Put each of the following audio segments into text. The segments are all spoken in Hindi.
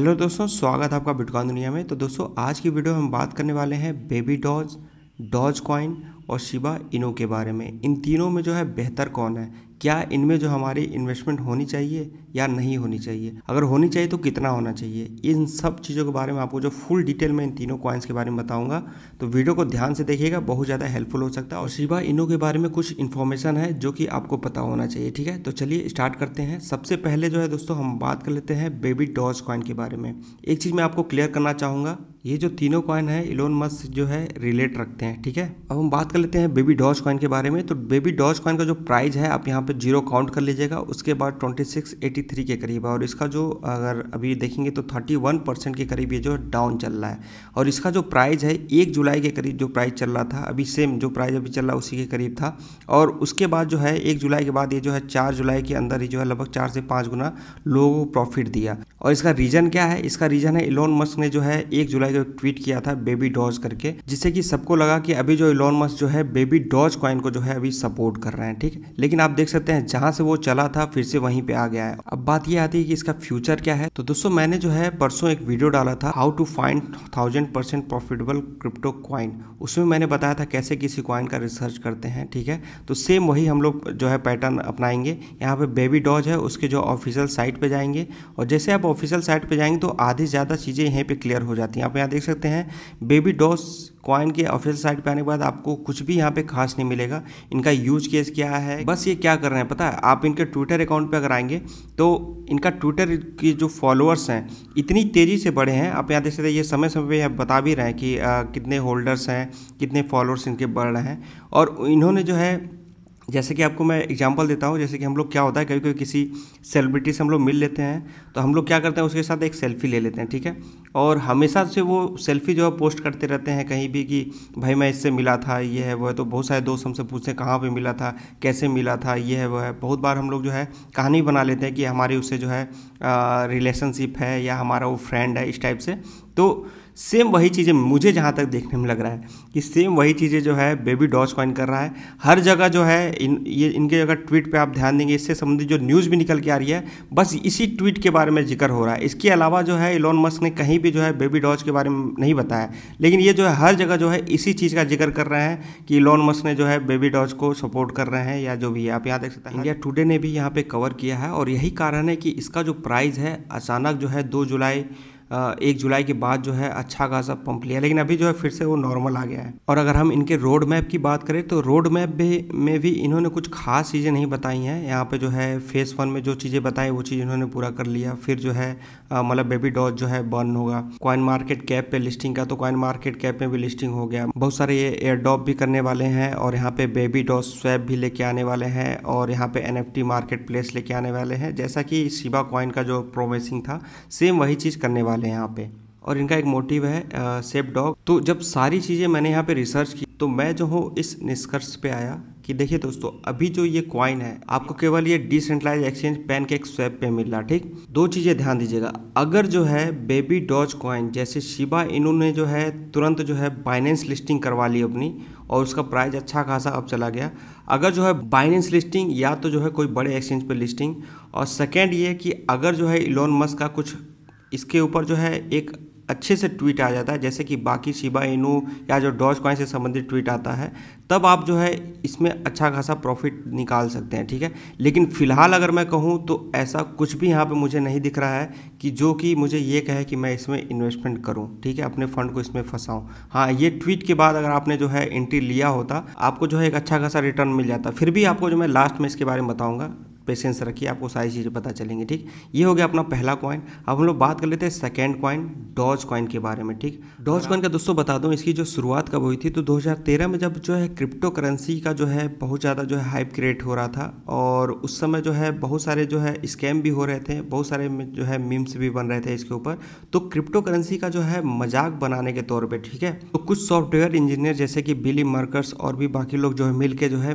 हेलो दोस्तों स्वागत है आपका बिटकॉइन दुनिया में तो दोस्तों आज की वीडियो में हम बात करने वाले हैं बेबी डॉज डॉज कॉइन और शिबा इनो के बारे में इन तीनों में जो है बेहतर कौन है क्या इनमें जो हमारी इन्वेस्टमेंट होनी चाहिए या नहीं होनी चाहिए अगर होनी चाहिए तो कितना होना चाहिए इन सब चीज़ों के बारे में आपको जो फुल डिटेल में इन तीनों कॉइन्स के बारे में बताऊंगा तो वीडियो को ध्यान से देखिएगा बहुत ज़्यादा हेल्पफुल हो सकता है और सिवा इनों के बारे में कुछ इन्फॉर्मेशन है जो कि आपको पता होना चाहिए ठीक है तो चलिए स्टार्ट करते हैं सबसे पहले जो है दोस्तों हम बात कर लेते हैं बेबी डॉज कॉइन के बारे में एक चीज़ मैं आपको क्लियर करना चाहूँगा ये जो तीनों कॉइन है इलोन मस्क जो है रिलेट रखते हैं ठीक है अब हम बात कर लेते हैं बेबी डॉज कॉइन के बारे में तो बेबी डॉज कॉइन का जो प्राइस है आप यहाँ पे जीरो काउंट कर लीजिएगा उसके बाद 2683 के करीब है और इसका जो अगर अभी देखेंगे तो 31 परसेंट के करीब ये जो डाउन चल रहा है और इसका जो प्राइज़ है एक जुलाई के करीब जो प्राइस चल रहा था अभी सेम जो प्राइज़ अभी चल रहा है उसी के करीब था और उसके बाद जो है एक जुलाई के बाद ये जो है चार जुलाई के अंदर ही जो है लगभग चार से पाँच गुना लोगों को प्रॉफिट दिया और इसका रीज़न क्या है इसका रीज़न है इलोन मस्क ने जो है एक जुलाई एक ट्वीट किया था बेबी डॉज करके जिससे कि सबको लगा कि अभी जो इलोन मस्क जो है बेबी डॉज कॉइन को जो है अभी सपोर्ट कर रहे हैं ठीक लेकिन आप देख सकते हैं जहां से वो चला था फिर से वहीं पे आ गया है अब बात ये आती है कि इसका फ्यूचर क्या है तो दोस्तों मैंने जो है परसों एक वीडियो डाला था how to find thousand percent profitable crypto coin उसमें मैंने बताया था कैसे किसी क्वाइन का रिसर्च करते हैं ठीक है तो सेम वही हम लोग जो है पैटर्न अपनाएंगे यहाँ पे बेबी डॉज है उसके जो ऑफिशियल साइट पे जाएंगे और जैसे आप ऑफिशियल साइट पे जाएंगे तो आधी ज़्यादा चीज़ें यहीं पे क्लियर हो जाती है आप यहाँ देख सकते हैं बेबी डॉस कॉइन के ऑफिशियल साइट पे आने के बाद आपको कुछ भी यहाँ पे खास नहीं मिलेगा इनका यूज केस क्या है बस ये क्या कर रहे हैं पता है आप इनके ट्विटर अकाउंट पे अगर आएंगे तो इनका ट्विटर के जो फॉलोअर्स हैं इतनी तेज़ी से बढ़े हैं आप यहाँ देख सकते हैं ये समय समय पर बता भी रहे हैं कि आ, कितने होल्डर्स हैं कितने फॉलोअर्स इनके बढ़ रहे हैं और इन्होंने जो है जैसे कि आपको मैं एग्जांपल देता हूँ जैसे कि हम लोग क्या होता है कभी कभी किसी सेलिब्रिटी से हम लोग मिल लेते हैं तो हम लोग क्या करते हैं उसके साथ एक सेल्फी ले लेते हैं ठीक है और हमेशा से वो सेल्फी जो है पोस्ट करते रहते हैं कहीं भी कि भाई मैं इससे मिला था ये है वो है तो बहुत सारे दोस्त हमसे पूछते हैं कहाँ पर मिला था कैसे मिला था ये है वो है बहुत बार हम लोग जो है कहानी बना लेते हैं कि हमारी उससे जो है रिलेशनशिप है या हमारा वो फ्रेंड है इस टाइप से तो सेम वही चीज़ें मुझे जहाँ तक देखने में लग रहा है कि सेम वही चीज़ें जो है बेबी डॉज कॉइन कर रहा है हर जगह जो है इन ये इनके अगर ट्वीट पे आप ध्यान देंगे इससे संबंधित जो न्यूज़ भी निकल के आ रही है बस इसी ट्वीट के बारे में जिक्र हो रहा है इसके अलावा जो है इलॉन मस्क ने कहीं भी जो है बेबी डॉज के बारे में नहीं बताया लेकिन ये जो है हर जगह जो है इसी चीज़ का जिक्र कर रहे हैं कि इलोन मस्क ने जो है बेबी डॉज को सपोर्ट कर रहे हैं या जो भी है आप यहाँ देख सकते हैं इंडिया हाँ टुडे ने भी यहाँ पर कवर किया है और यही कारण है कि इसका जो प्राइज़ है अचानक जो है दो जुलाई एक जुलाई के बाद जो है अच्छा खासा पंप लिया लेकिन अभी जो है फिर से वो नॉर्मल आ गया है और अगर हम इनके रोड मैप की बात करें तो रोड मैप भी में भी इन्होंने कुछ खास चीज़ें नहीं बताई हैं यहाँ पे जो है फेस वन में जो चीज़ें बताई वो चीज़ इन्होंने पूरा कर लिया फिर जो है मतलब बेबी डॉज जो है बर्न होगा कॉइन मार्केट कैप पे लिस्टिंग का तो कॉइन मार्केट कैप में भी लिस्टिंग हो गया बहुत सारे ये एयर डॉप भी करने वाले हैं और यहाँ पे बेबी डॉज स्वैप भी लेके आने वाले हैं और यहाँ पे एन मार्केट प्लेस लेके आने वाले हैं जैसा कि शिवा कॉइन का जो प्रोमिसिंग था सेम वही चीज़ करने वाले वाले हैं यहाँ पे और इनका एक मोटिव है सेफ डॉग तो जब सारी चीज़ें मैंने यहाँ पे रिसर्च की तो मैं जो हूँ इस निष्कर्ष पे आया कि देखिए दोस्तों अभी जो ये क्वाइन है आपको केवल ये डिसेंट्रलाइज एक्सचेंज पेन के एक स्वैप पे मिल रहा ठीक दो चीज़ें ध्यान दीजिएगा अगर जो है बेबी डॉज क्वाइन जैसे शिबा इन्होंने जो है तुरंत जो है बाइनेंस लिस्टिंग करवा ली अपनी और उसका प्राइस अच्छा खासा अब चला गया अगर जो है बाइनेंस लिस्टिंग या तो जो है कोई बड़े एक्सचेंज पर लिस्टिंग और सेकेंड ये कि अगर जो है इलोन मस्क का कुछ इसके ऊपर जो है एक अच्छे से ट्वीट आ जाता है जैसे कि बाकी शिबा इनू या जो डॉज क्वाइन से संबंधित ट्वीट आता है तब आप जो है इसमें अच्छा खासा प्रॉफिट निकाल सकते हैं ठीक है लेकिन फ़िलहाल अगर मैं कहूँ तो ऐसा कुछ भी यहाँ पे मुझे नहीं दिख रहा है कि जो कि मुझे ये कहे कि मैं इसमें इन्वेस्टमेंट करूँ ठीक है अपने फ़ंड को इसमें फंसाऊँ हाँ ये ट्वीट के बाद अगर आपने जो है एंट्री लिया होता आपको जो है एक अच्छा खासा रिटर्न मिल जाता फिर भी आपको जो मैं लास्ट में इसके बारे में बताऊँगा पेशेंस रखिए आपको सारी चीज़ें पता चलेंगी ठीक ये हो गया अपना पहला कॉइन अब हम लोग बात कर लेते हैं सेकेंड कॉइन डॉज कॉइन के बारे में ठीक डॉज कॉइन का दोस्तों बता दूँ इसकी जो शुरुआत कब हुई थी तो 2013 में जब जो है क्रिप्टो करेंसी का जो है बहुत ज़्यादा जो है हाइप क्रिएट हो रहा था और उस समय जो है बहुत सारे जो है स्कैम भी हो रहे थे बहुत सारे जो है मीम्स भी बन रहे थे इसके ऊपर तो क्रिप्टो करेंसी का जो है मजाक बनाने के तौर पर ठीक है तो कुछ सॉफ्टवेयर इंजीनियर जैसे कि बिली मर्कर्स और भी बाकी लोग जो है मिलके जो है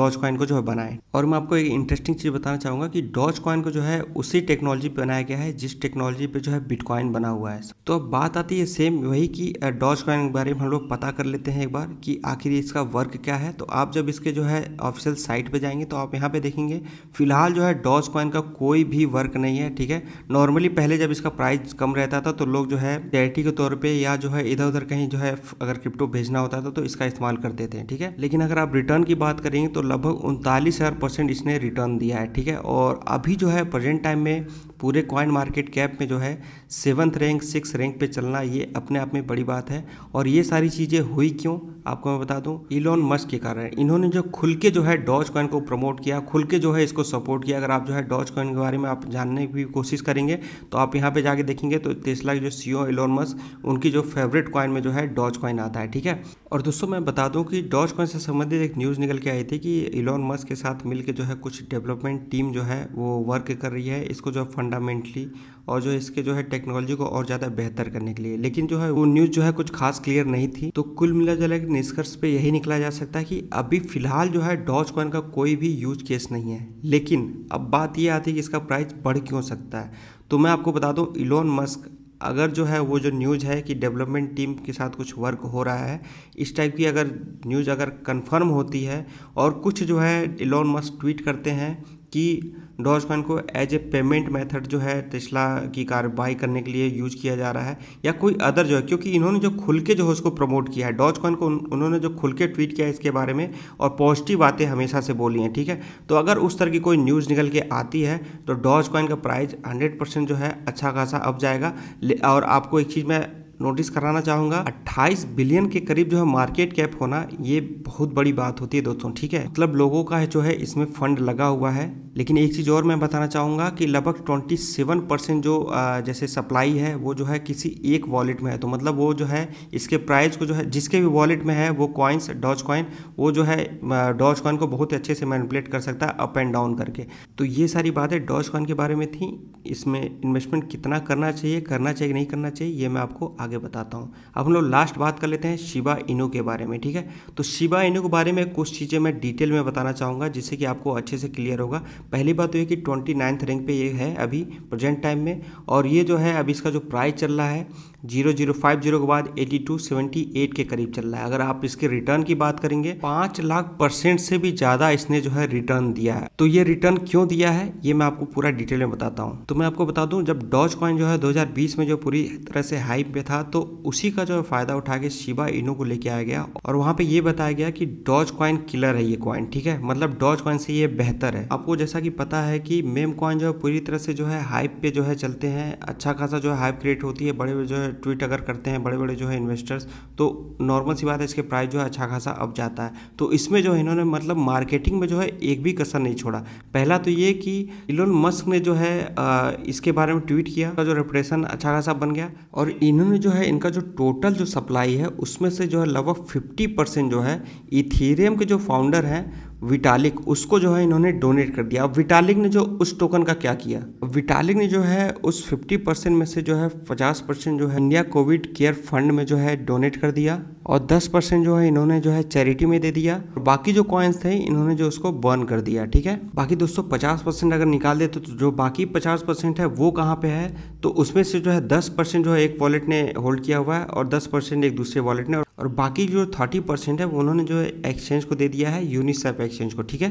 डॉज कॉइन को जो है बनाए और मैं आपको एक इंटरेस्टिंग इंटरेस्टिंग चीज़ बताना चाहूँगा कि डॉज कॉइन को जो है उसी टेक्नोलॉजी पर बनाया गया है जिस टेक्नोलॉजी पर जो है बिटकॉइन बना हुआ है तो अब बात आती है सेम वही कि डॉज कॉइन के बारे में हम लोग पता कर लेते हैं एक बार कि आखिर इसका वर्क क्या है तो आप जब इसके जो है ऑफिशियल साइट पर जाएंगे तो आप यहाँ पर देखेंगे फिलहाल जो है डॉज कॉइन का कोई भी वर्क नहीं है ठीक है नॉर्मली पहले जब इसका प्राइस कम रहता था तो लोग जो है चैरिटी के तौर पर या जो है इधर उधर कहीं जो है अगर क्रिप्टो भेजना होता था तो इसका इस्तेमाल करते थे ठीक है लेकिन अगर आप रिटर्न की बात करेंगे तो लगभग उनतालीस परसेंट इसने रिटर्न दिया दिया है ठीक है और अभी जो है प्रेजेंट टाइम में पूरे कॉइन मार्केट कैप में जो है सेवन्थ रैंक सिक्स रैंक पे चलना ये अपने आप में बड़ी बात है और ये सारी चीज़ें हुई क्यों आपको मैं बता दूं इलॉन मस्क के कारण इन्होंने जो खुल के जो है डॉज कॉइन को प्रमोट किया खुल के जो है इसको सपोर्ट किया अगर आप जो है डॉज कॉइन के बारे में आप जानने की कोशिश करेंगे तो आप यहाँ पर जाके देखेंगे तो तेसला के जो सी ओ इलॉन मस्क उनकी जो फेवरेट कॉइन में जो है डॉज कॉइन आता है ठीक है और दोस्तों मैं बता दूँ कि डॉज कॉइन से संबंधित एक न्यूज़ निकल के आई थी कि इलॉन मस्क के साथ मिलकर जो है कुछ डेवलपमेंट टीम जो है वो वर्क कर रही है इसको जो फंड फंडामेंटली और जो इसके जो है टेक्नोलॉजी को और ज़्यादा बेहतर करने के लिए लेकिन जो है वो न्यूज़ जो है कुछ खास क्लियर नहीं थी तो कुल मिला जुला के निष्कर्ष पे यही निकला जा सकता है कि अभी फिलहाल जो है डॉज कॉइन का कोई भी यूज केस नहीं है लेकिन अब बात ये आती है कि इसका प्राइस बढ़ क्यों सकता है तो मैं आपको बता दूँ इलोन मस्क अगर जो है वो जो न्यूज़ है कि डेवलपमेंट टीम के साथ कुछ वर्क हो रहा है इस टाइप की अगर न्यूज़ अगर कंफर्म होती है और कुछ जो है इलोन मस्क ट्वीट करते हैं कि डॉज कॉइन को एज ए पेमेंट मेथड जो है टेस्ला की कार्रवाई करने के लिए यूज किया जा रहा है या कोई अदर जो है क्योंकि इन्होंने जो खुल के जो है उसको प्रमोट किया है डॉज कॉइन को उन्होंने जो खुल के ट्वीट किया है इसके बारे में और पॉजिटिव बातें हमेशा से बोली हैं ठीक है तो अगर उस तरह की कोई न्यूज़ निकल के आती है तो डॉज कॉइन का प्राइस हंड्रेड जो है अच्छा खासा अप जाएगा और आपको एक चीज़ मैं नोटिस कराना चाहूंगा 28 बिलियन के करीब जो है मार्केट कैप होना ये बहुत बड़ी बात होती है दोस्तों ठीक है मतलब लोगों का है जो है इसमें फंड लगा हुआ है लेकिन एक चीज़ और मैं बताना चाहूंगा कि लगभग 27 परसेंट जो जैसे सप्लाई है वो जो है किसी एक वॉलेट में है तो मतलब वो जो है इसके प्राइस को जो है जिसके भी वॉलेट में है वो कॉइन्स डॉज कॉइन वो जो है डॉज कॉइन को बहुत अच्छे से मैनिपुलेट कर सकता है अप एंड डाउन करके तो ये सारी बातें डॉज कॉइन के बारे में थी इसमें इन्वेस्टमेंट कितना करना चाहिए करना चाहिए नहीं करना चाहिए ये मैं आपको आगे बताता हूँ अब हम लोग लास्ट बात कर लेते हैं शिवा इनो के बारे में ठीक है तो शिवा इनो के बारे में कुछ चीज़ें मैं डिटेल में बताना चाहूँगा जिससे कि आपको अच्छे से क्लियर होगा पहली बात तो ये कि ट्वेंटी रैंक पे ये है अभी प्रेजेंट टाइम में और ये जो है अभी इसका जो प्राइस चल रहा है जीरो जीरो फाइव जीरो के बाद एटी टू सेवेंटी एट के करीब चल रहा है अगर आप इसके रिटर्न की बात करेंगे पांच लाख परसेंट से भी ज़्यादा इसने जो है रिटर्न दिया है तो ये रिटर्न क्यों दिया है ये मैं आपको पूरा डिटेल में बताता हूँ तो मैं आपको बता दूं जब डॉज कॉइन जो है 2020 में जो पूरी तरह से हाइप पे था तो उसी का जो है फायदा उठा के शिवा इनो को लेके आया गया और वहां पे ये बताया गया कि डॉज कॉइन किलर है ये कॉइन ठीक है मतलब डॉज कॉइन से ये बेहतर है आपको जैसा कि पता है कि मेम कॉइन जो है पूरी तरह से जो है हाइप पे जो है चलते हैं अच्छा खासा जो है हाइप क्रिएट होती है बड़े जो है ट्वीट अगर करते हैं बड़े बड़े जो है इन्वेस्टर्स तो नॉर्मल सी बात है इसके प्राइस जो है अच्छा खासा अब जाता है तो इसमें जो है इन्होंने मतलब मार्केटिंग में जो है एक भी कसर नहीं छोड़ा पहला तो ये कि इलोन मस्क ने जो है इसके बारे में ट्वीट किया जो रेपुटेशन अच्छा खासा बन गया और इन्होंने जो है इनका जो टोटल जो सप्लाई है उसमें से जो है लगभग फिफ्टी परसेंट जो है इथीरियम के जो फाउंडर हैं विटालिक उसको जो है इन्होंने डोनेट कर दिया विटालिक ने जो उस टोकन का क्या किया विटालिक ने जो है उस 50 परसेंट में से जो है 50 परसेंट जो है इंडिया कोविड केयर फंड में जो है डोनेट कर दिया और 10 परसेंट जो है इन्होंने जो है चैरिटी में दे दिया और बाकी जो कॉइन्स थे इन्होंने जो उसको बर्न कर दिया ठीक है बाकी दोस्तों पचास परसेंट अगर निकाल दे तो जो बाकी पचास परसेंट है वो कहाँ पे है तो उसमें से जो है दस परसेंट जो है एक वॉलेट ने होल्ड किया हुआ है और दस परसेंट एक दूसरे वॉलेट ने और बाकी जो थर्टी परसेंट है उन्होंने जो है एक्सचेंज को दे दिया है यूनिसेफ एक्सचेंज को ठीक है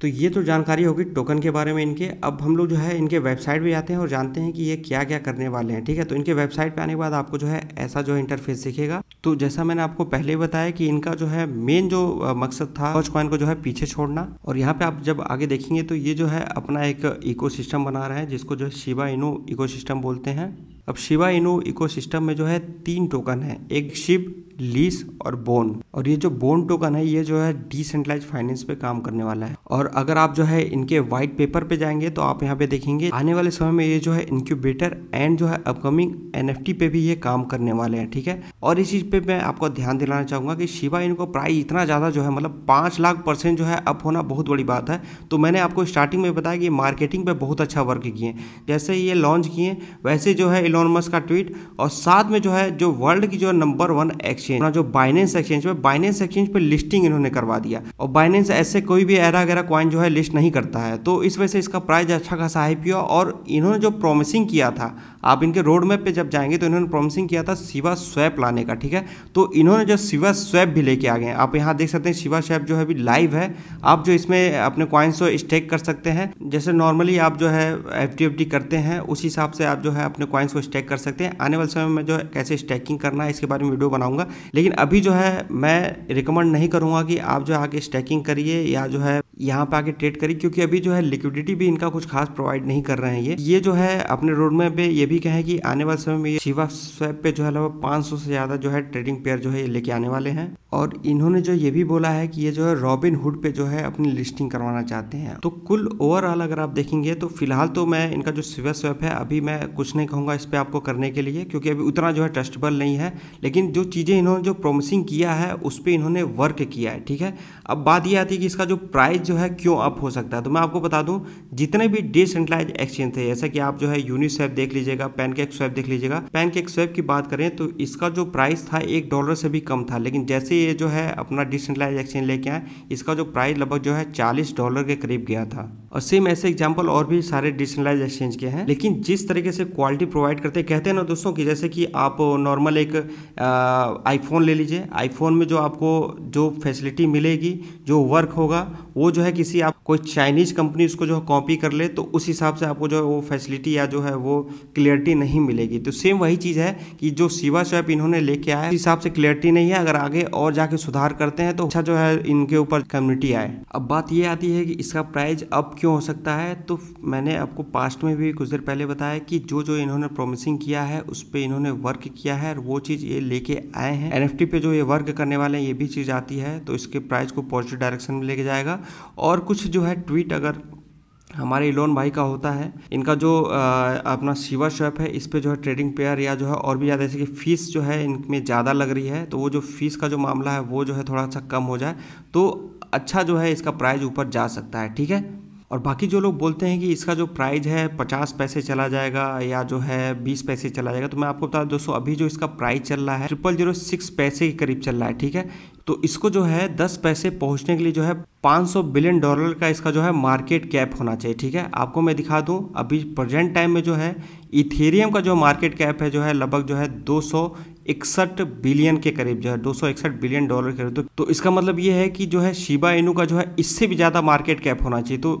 तो ये तो जानकारी होगी टोकन के बारे में इनके अब हम लोग जो है इनके वेबसाइट पे जाते हैं और जानते हैं कि ये क्या क्या करने वाले हैं ठीक है तो इनके वेबसाइट पे आने के बाद आपको जो है ऐसा जो है इंटरफेस दिखेगा तो जैसा मैंने आपको पहले बताया कि इनका जो है मेन जो मकसद था टॉच कॉइन को जो है पीछे छोड़ना और यहाँ पे आप जब आगे देखेंगे तो ये जो है अपना एक इको बना रहे हैं जिसको जो है शिवा इनो इको बोलते हैं अब शिवा इनो इको में जो है तीन टोकन है एक शिव लीस और बोन और ये जो बोन टोकन है ये जो है डिसेंट्रलाइज फाइनेंस पे काम करने वाला है और अगर आप जो है इनके व्हाइट पेपर पे जाएंगे तो आप यहाँ पे देखेंगे आने वाले समय में ये जो है इंक्यूबेटर एंड जो है अपकमिंग एन पे भी ये काम करने वाले हैं ठीक है और इस चीज पे मैं आपको ध्यान दिलाना चाहूंगा कि शिवा इनको प्राइस इतना ज्यादा जो है मतलब पांच लाख परसेंट जो है अप होना बहुत बड़ी बात है तो मैंने आपको स्टार्टिंग में बताया कि मार्केटिंग पे बहुत अच्छा वर्क किए जैसे ये लॉन्च किए वैसे जो है इलोनमस का ट्वीट और साथ में जो है जो वर्ल्ड की जो नंबर वन एक्स एक्सचेंज जो बाइनेंस एक्सचेंज पे बाइनेंस एक्सचेंज पे लिस्टिंग इन्होंने करवा दिया और बाइनेंस ऐसे कोई भी एरा वगैरह क्वाइन जो है लिस्ट नहीं करता है तो इस वजह से इसका प्राइस अच्छा खासा हाई पी और इन्होंने जो प्रोमिसिंग किया था आप इनके रोड मैप पे जब जाएंगे तो इन्होंने प्रॉमिसिंग किया था शिवा स्वैप लाने का ठीक है तो इन्होंने जो शिवा स्वैप भी लेके आ गए आप यहाँ देख सकते हैं शिवा स्वैप जो है अभी लाइव है आप जो इसमें अपने क्वाइंस को स्टेक कर सकते हैं जैसे नॉर्मली आप जो है एफ टी करते हैं उस हिसाब से आप जो है अपने क्वाइंस को स्टेक कर सकते हैं आने वाले समय में जो है कैसे स्टैकिंग करना है इसके बारे में वीडियो बनाऊंगा लेकिन अभी जो है मैं रिकमेंड नहीं करूंगा कि आप जो आके स्टैकिंग करिए या जो है यहाँ पे आके ट्रेड करिए क्योंकि अभी जो है लिक्विडिटी भी इनका कुछ खास प्रोवाइड नहीं कर रहे हैं ये ये जो है अपने रोड मैप पे ये भी भी कहें कि आने वाले समय में ये शिवा स्वैप पे जो है लगभग 500 से ज़्यादा जो है ट्रेडिंग पेयर जो है ये लेके आने वाले हैं और इन्होंने जो ये भी बोला है कि ये जो है रॉबिन हुड पे जो है अपनी लिस्टिंग करवाना चाहते हैं तो कुल ओवरऑल अगर आप देखेंगे तो फिलहाल तो मैं इनका जो शिवा स्वैप है अभी मैं कुछ नहीं कहूंगा इस पर आपको करने के लिए क्योंकि अभी उतना जो है ट्रस्टेबल नहीं है लेकिन जो चीज़ें इन्होंने जो प्रोमिसिंग किया है उस पर इन्होंने वर्क किया है ठीक है अब बात यह आती है कि इसका जो प्राइस जो है क्यों अप हो सकता है तो मैं आपको बता दूं जितने भी डिसेंट्रलाइज एक्सचेंज थे जैसे कि आप जो है यूनिसेफ देख लीजिएगा का पैनकेक स्वैप देख लीजिएगा पैनकेक स्वैप की बात करें तो इसका जो प्राइस था एक डॉलर से भी कम था लेकिन जैसे ये जो है अपना डिसेंट्रलाइज एक्सचेंज लेके आए इसका जो प्राइस लगभग जो है चालीस डॉलर के करीब गया था और सेम ऐसे एग्जाम्पल और भी सारे डिसेंट्रलाइज एक्सचेंज के हैं लेकिन जिस तरीके से क्वालिटी प्रोवाइड करते हैं कहते हैं ना दोस्तों कि जैसे कि आप नॉर्मल एक आईफोन ले लीजिए आईफोन में जो आपको जो फैसिलिटी मिलेगी जो वर्क होगा वो जो है किसी आप कोई चाइनीज कंपनी उसको जो है कॉपी कर ले तो उस हिसाब से आपको जो है वो फैसिलिटी या जो है वो क्लियरिटी नहीं मिलेगी तो सेम वही चीज़ है कि जो सिवा स्वैप इन्होंने लेके आया हिसाब से क्लियरिटी नहीं है अगर आगे और जाके सुधार करते हैं तो अच्छा जो है इनके ऊपर कम्युनिटी आए अब बात ये आती है कि इसका प्राइस अब क्यों हो सकता है तो मैंने आपको पास्ट में भी कुछ देर पहले बताया कि जो जो इन्होंने प्रोमिसिंग किया है उस पर इन्होंने वर्क किया है और वो चीज़ ये लेके आए हैं एन पे जो ये वर्क करने वाले हैं ये भी चीज़ आती है तो इसके प्राइस को पॉजिटिव डायरेक्शन में लेके जाएगा और कुछ जो है ट्वीट अगर हमारे इलोन भाई का होता है इनका जो अपना शिवा शॉप है इस पर जो है ट्रेडिंग पेयर या जो है और भी ज़्यादा जैसे कि फ़ीस जो है इनमें ज़्यादा लग रही है तो वो जो फ़ीस का जो मामला है वो जो है थोड़ा सा कम हो जाए तो अच्छा जो है इसका प्राइस ऊपर जा सकता है ठीक है और बाकी जो लोग बोलते हैं कि इसका जो प्राइस है पचास पैसे चला जाएगा या जो है बीस पैसे चला जाएगा तो मैं आपको बता दोस्तों अभी जो इसका प्राइस चल रहा है ट्रिपल जीरो सिक्स पैसे के करीब चल रहा है ठीक है तो इसको जो है दस पैसे पहुंचने के लिए जो है 500 बिलियन डॉलर का इसका जो है मार्केट कैप होना चाहिए ठीक है आपको मैं दिखा दूं अभी प्रेजेंट टाइम में जो है इथेरियम का जो मार्केट कैप है जो है लगभग जो है दो इकसठ बिलियन के करीब जो है दो बिलियन डॉलर के करीब तो, तो इसका मतलब ये है कि जो है शिबा इनू का जो है इससे भी ज़्यादा मार्केट कैप होना चाहिए तो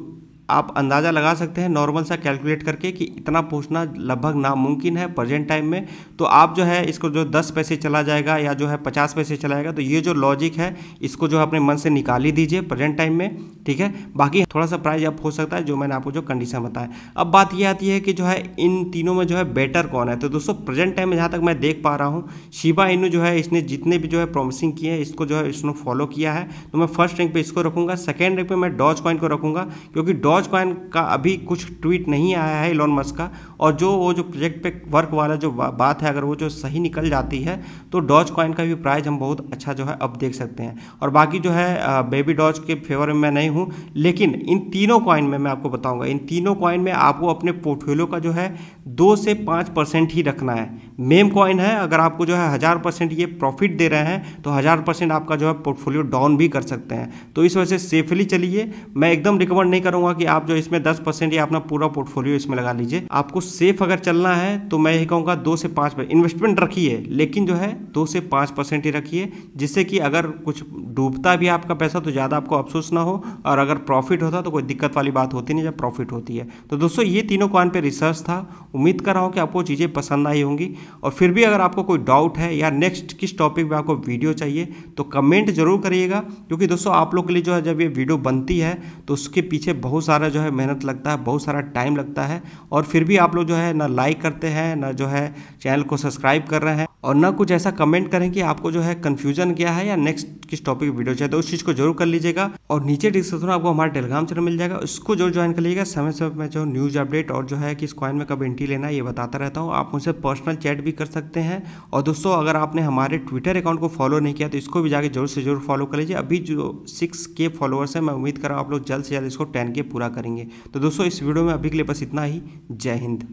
आप अंदाज़ा लगा सकते हैं नॉर्मल सा कैलकुलेट करके कि इतना पूछना लगभग नामुमकिन है प्रेजेंट टाइम में तो आप जो है इसको जो दस पैसे चला जाएगा या जो है पचास पैसे चलाएगा तो ये जो लॉजिक है इसको जो है अपने मन से निकाल ही दीजिए प्रेजेंट टाइम में ठीक है बाकी थोड़ा सा प्राइज अप हो सकता है जो मैंने आपको जो कंडीशन बताया अब बात ये आती है कि जो है इन तीनों में जो है बेटर कौन है तो दोस्तों प्रेजेंट टाइम में जहाँ तक मैं देख पा रहा हूँ शिवा इनू जो है इसने जितने भी जो है प्रोमिसिंग किए हैं इसको जो है इसने फॉलो किया है तो मैं फर्स्ट रैंक पर इसको रखूँगा सेकेंड रैंक पर मैं डॉज कॉइन को रखूँगा क्योंकि डॉज डॉज कॉइन का अभी कुछ ट्वीट नहीं आया है इलॉन मस्क का और जो वो जो प्रोजेक्ट पे वर्क वाला जो बात है अगर वो जो सही निकल जाती है तो डॉज कॉइन का भी प्राइस हम बहुत अच्छा जो है अब देख सकते हैं और बाकी जो है बेबी डॉज के फेवर में मैं नहीं हूँ लेकिन इन तीनों कॉइन में मैं आपको बताऊँगा इन तीनों कॉइन में आपको अपने पोर्टफोलियो का जो है दो से पाँच परसेंट ही रखना है मेम कॉइन है अगर आपको जो है हज़ार परसेंट ये प्रॉफिट दे रहे हैं तो हज़ार परसेंट आपका जो है पोर्टफोलियो डाउन भी कर सकते हैं तो इस वजह से सेफली चलिए मैं एकदम रिकमेंड नहीं करूँगा कि आप जो इसमें दस परसेंट या अपना पूरा पोर्टफोलियो इसमें लगा लीजिए आपको सेफ अगर चलना है तो मैं यही कहूँगा दो से पाँच परसेंट इन्वेस्टमेंट रखिए लेकिन जो है दो से पाँच परसेंट ही रखिए जिससे कि अगर कुछ डूबता भी आपका पैसा तो ज़्यादा आपको अफसोस ना हो और अगर प्रॉफिट होता तो कोई दिक्कत वाली बात होती नहीं जब प्रॉफिट होती है तो दोस्तों ये तीनों कॉइन पर रिसर्च था उम्मीद कर रहा हूँ कि आपको चीज़ें पसंद आई होंगी और फिर भी अगर आपको कोई डाउट है या नेक्स्ट किस टॉपिक पर आपको वीडियो चाहिए तो कमेंट जरूर करिएगा क्योंकि दोस्तों आप लोग के लिए जो है जब ये वीडियो बनती है तो उसके पीछे बहुत सारा जो है मेहनत लगता है बहुत सारा टाइम लगता है और फिर भी आप लोग जो है ना लाइक करते हैं ना जो है चैनल को सब्सक्राइब कर रहे हैं और ना कुछ ऐसा कमेंट करें कि आपको जो है कन्फ्यूजन क्या है या नेक्स्ट किस टॉपिक वीडियो चाहिए तो उस चीज़ को जरूर कर लीजिएगा और नीचे डिस्क्रिप्शन में आपको हमारा टेलीग्राम चैनल मिल जाएगा उसको जरूर ज्वाइन कर लीजिएगा समय समय में जो न्यूज़ अपडेट और जो है किस कॉइन में कब एंट्री लेना ये बताता रहता हूँ आप उनसे पर्सनल चैट भी कर सकते हैं और दोस्तों अगर आपने हमारे ट्विटर अकाउंट को फॉलो नहीं किया तो इसको भी जाकर जरूर से जरूर फॉलो कर लीजिए अभी जो सिक्स के फॉलोअर्स हैं मैं उम्मीद कर रहा हूँ आप लोग जल्द से जल्द इसको टेन के पूरा करेंगे तो दोस्तों इस वीडियो में अभी के लिए बस इतना ही जय हिंद